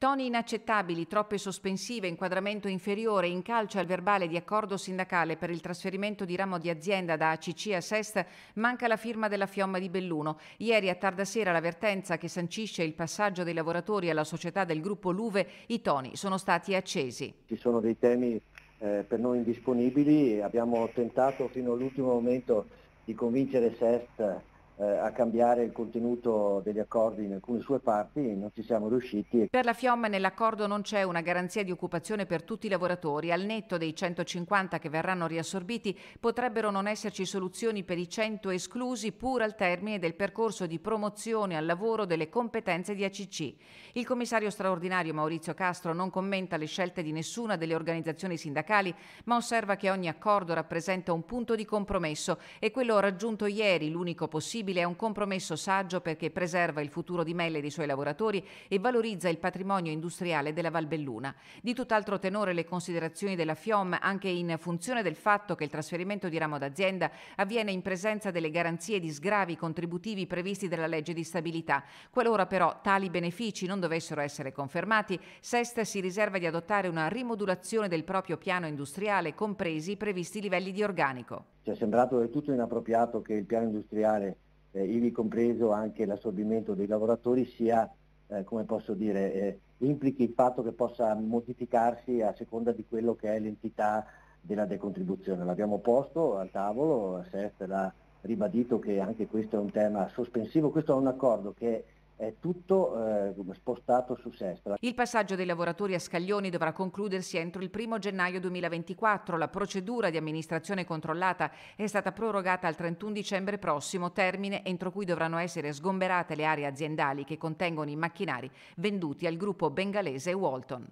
Toni inaccettabili, troppe sospensive, inquadramento inferiore, incalcio al verbale di accordo sindacale per il trasferimento di ramo di azienda da ACC a Sest, manca la firma della Fiomma di Belluno. Ieri a tarda sera l'avvertenza che sancisce il passaggio dei lavoratori alla società del gruppo Luve, i toni sono stati accesi. Ci sono dei temi eh, per noi indisponibili, abbiamo tentato fino all'ultimo momento di convincere Sest eh, a cambiare il contenuto degli accordi in alcune sue parti non ci siamo riusciti. Per la FIOM nell'accordo non c'è una garanzia di occupazione per tutti i lavoratori. Al netto dei 150 che verranno riassorbiti potrebbero non esserci soluzioni per i 100 esclusi pur al termine del percorso di promozione al lavoro delle competenze di ACC. Il commissario straordinario Maurizio Castro non commenta le scelte di nessuna delle organizzazioni sindacali ma osserva che ogni accordo rappresenta un punto di compromesso e quello raggiunto ieri l'unico possibile possibile è un compromesso saggio perché preserva il futuro di Melle e dei suoi lavoratori e valorizza il patrimonio industriale della Valbelluna. Di tutt'altro tenore le considerazioni della FIOM anche in funzione del fatto che il trasferimento di ramo d'azienda avviene in presenza delle garanzie di sgravi contributivi previsti dalla legge di stabilità. Qualora però tali benefici non dovessero essere confermati, Sest si riserva di adottare una rimodulazione del proprio piano industriale, compresi i previsti livelli di organico. Ci è sembrato del tutto inappropriato che il piano industriale eh, ivi compreso anche l'assorbimento dei lavoratori, sia, eh, come posso dire, eh, implichi il fatto che possa modificarsi a seconda di quello che è l'entità della decontribuzione. L'abbiamo posto al tavolo, SEST l'ha ribadito che anche questo è un tema sospensivo, questo è un accordo che è tutto eh, spostato su Sestra. Il passaggio dei lavoratori a Scaglioni dovrà concludersi entro il 1 gennaio 2024. La procedura di amministrazione controllata è stata prorogata al 31 dicembre prossimo, termine entro cui dovranno essere sgomberate le aree aziendali che contengono i macchinari venduti al gruppo bengalese Walton.